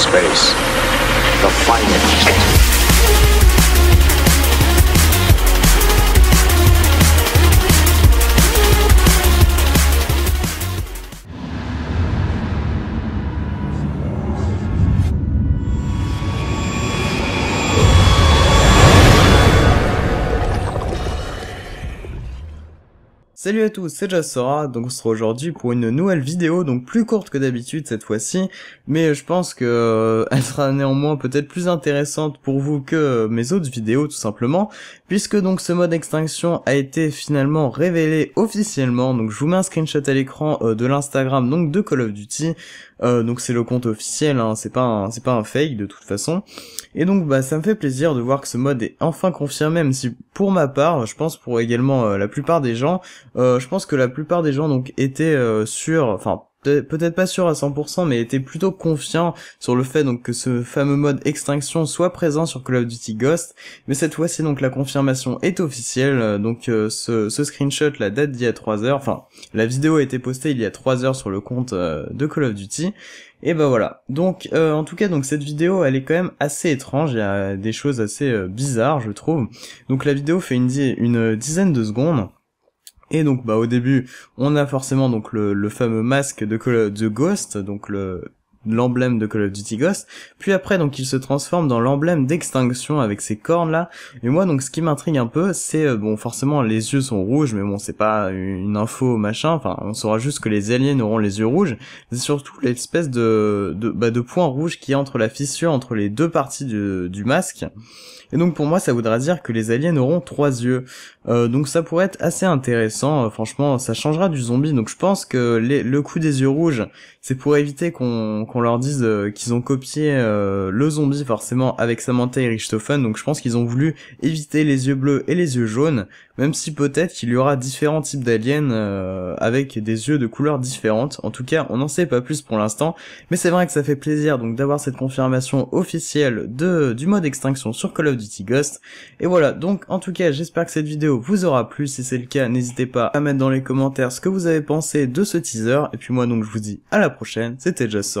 space, the finest. Salut à tous, c'est Jasora, donc on sera aujourd'hui pour une nouvelle vidéo, donc plus courte que d'habitude cette fois-ci, mais je pense que euh, elle sera néanmoins peut-être plus intéressante pour vous que mes autres vidéos tout simplement, puisque donc ce mode extinction a été finalement révélé officiellement, donc je vous mets un screenshot à l'écran euh, de l'Instagram donc de Call of Duty, euh, donc c'est le compte officiel, hein, c'est pas, c'est pas un fake de toute façon, et donc bah ça me fait plaisir de voir que ce mode est enfin confirmé, même si pour ma part, je pense pour également la plupart des gens, euh, je pense que la plupart des gens donc étaient euh, sûrs, enfin peut-être pas sûrs à 100%, mais étaient plutôt confiants sur le fait donc que ce fameux mode extinction soit présent sur Call of Duty Ghost, mais cette fois-ci donc la confirmation est officielle, euh, donc ce, screenshot la date d'il y a 3 heures, enfin la vidéo a été postée il y a 3 heures sur le compte de Call of Duty, et ben voilà. Donc en tout cas donc cette vidéo elle est quand même assez étrange, il y a des choses assez bizarres je trouve, donc la vidéo fait une dizaine de secondes, et donc bah au début, on a forcément donc le, le fameux masque de The Ghost, donc le l'emblème de Call of Duty Ghost. Puis après, donc, il se transforme dans l'emblème d'extinction avec ses cornes là. Et moi, donc, ce qui m'intrigue un peu, c'est euh, bon, forcément, les yeux sont rouges, mais bon, c'est pas une info machin. Enfin, on saura juste que les aliens auront les yeux rouges. C'est surtout l'espèce de de, bah, de point rouge qui est entre la fissure entre les deux parties du, du masque. Et donc pour moi, ça voudra dire que les aliens auront trois yeux. Euh, donc ça pourrait être assez intéressant. Euh, franchement, ça changera du zombie. Donc je pense que le coup des yeux rouges, c'est pour éviter qu'on qu'on leur dise euh, qu'ils ont copié euh, le zombie forcément avec Samantha et Richtofen. donc je pense qu'ils ont voulu éviter les yeux bleus et les yeux jaunes même si peut-être qu'il y aura différents types d'aliens euh, avec des yeux de couleurs différentes. En tout cas, on n'en sait pas plus pour l'instant, mais c'est vrai que ça fait plaisir donc d'avoir cette confirmation officielle de du mode extinction sur Call of Duty Ghost. Et voilà, donc en tout cas, j'espère que cette vidéo vous aura plu. Si c'est le cas, n'hésitez pas à mettre dans les commentaires ce que vous avez pensé de ce teaser. Et puis moi donc je vous dis à la prochaine, c'était Just